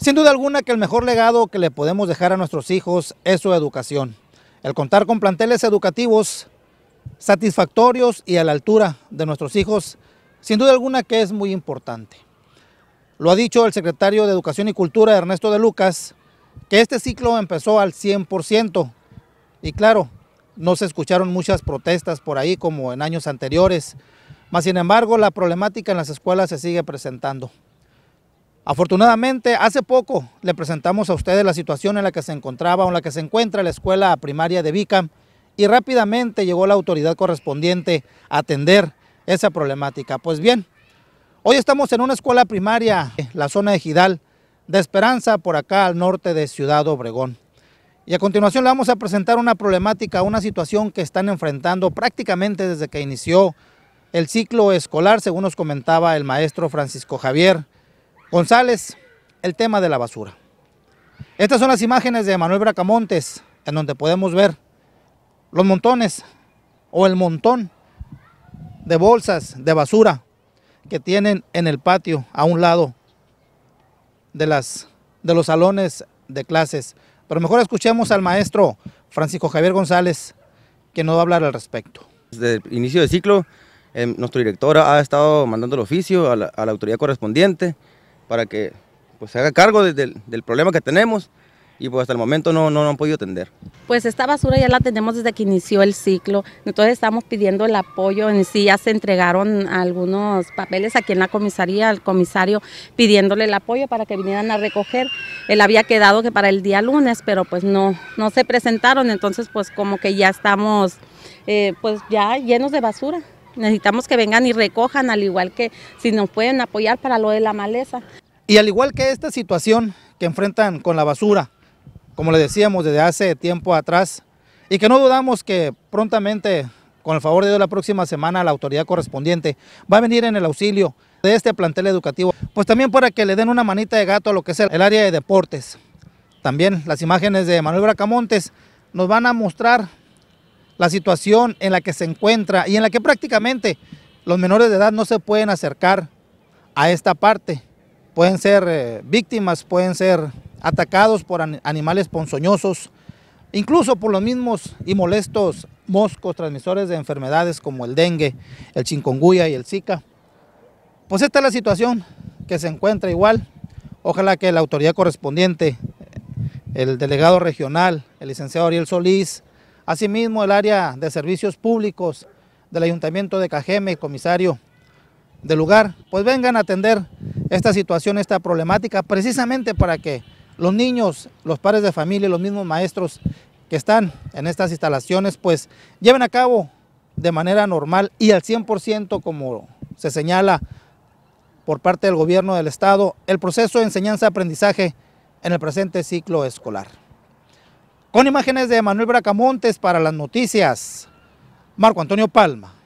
Sin duda alguna que el mejor legado que le podemos dejar a nuestros hijos es su educación. El contar con planteles educativos satisfactorios y a la altura de nuestros hijos, sin duda alguna que es muy importante. Lo ha dicho el secretario de Educación y Cultura, Ernesto de Lucas, que este ciclo empezó al 100% y claro, no se escucharon muchas protestas por ahí como en años anteriores, mas sin embargo la problemática en las escuelas se sigue presentando. Afortunadamente, hace poco le presentamos a ustedes la situación en la que se encontraba o en la que se encuentra la escuela primaria de Vicam y rápidamente llegó la autoridad correspondiente a atender esa problemática. Pues bien, hoy estamos en una escuela primaria, la zona de Gidal, de Esperanza, por acá al norte de Ciudad Obregón. Y a continuación le vamos a presentar una problemática, una situación que están enfrentando prácticamente desde que inició el ciclo escolar, según nos comentaba el maestro Francisco Javier González, el tema de la basura. Estas son las imágenes de Manuel Bracamontes, en donde podemos ver los montones o el montón de bolsas de basura que tienen en el patio a un lado de, las, de los salones de clases. Pero mejor escuchemos al maestro Francisco Javier González, que nos va a hablar al respecto. Desde el inicio del ciclo, em, nuestro director ha estado mandando el oficio a la autoridad correspondiente para que pues, se haga cargo del problema que tenemos y pues hasta el momento no, no, han podido atender. Pues esta basura ya la tenemos desde que inició el ciclo, entonces estamos pidiendo el apoyo, en sí ya se entregaron algunos papeles aquí en la comisaría, al comisario pidiéndole el apoyo para que vinieran a recoger, él había quedado que para el día lunes, pero pues no, no se presentaron, entonces pues como que ya estamos eh, pues ya llenos de basura. Necesitamos que vengan y recojan, al igual que si nos pueden apoyar para lo de la maleza. Y al igual que esta situación que enfrentan con la basura, como le decíamos desde hace tiempo atrás, y que no dudamos que prontamente, con el favor de la próxima semana la autoridad correspondiente va a venir en el auxilio de este plantel educativo, pues también para que le den una manita de gato a lo que es el área de deportes. También las imágenes de Manuel Bracamontes nos van a mostrar la situación en la que se encuentra y en la que prácticamente los menores de edad no se pueden acercar a esta parte. Pueden ser eh, víctimas, pueden ser atacados por animales ponzoñosos, incluso por los mismos y molestos moscos transmisores de enfermedades como el dengue, el chingonguya y el zika. Pues esta es la situación que se encuentra igual. Ojalá que la autoridad correspondiente, el delegado regional, el licenciado Ariel Solís, Asimismo, el área de servicios públicos del Ayuntamiento de Cajeme, comisario del lugar, pues vengan a atender esta situación, esta problemática, precisamente para que los niños, los padres de familia y los mismos maestros que están en estas instalaciones, pues lleven a cabo de manera normal y al 100% como se señala por parte del gobierno del estado el proceso de enseñanza-aprendizaje en el presente ciclo escolar. Con imágenes de Manuel Bracamontes para las noticias, Marco Antonio Palma.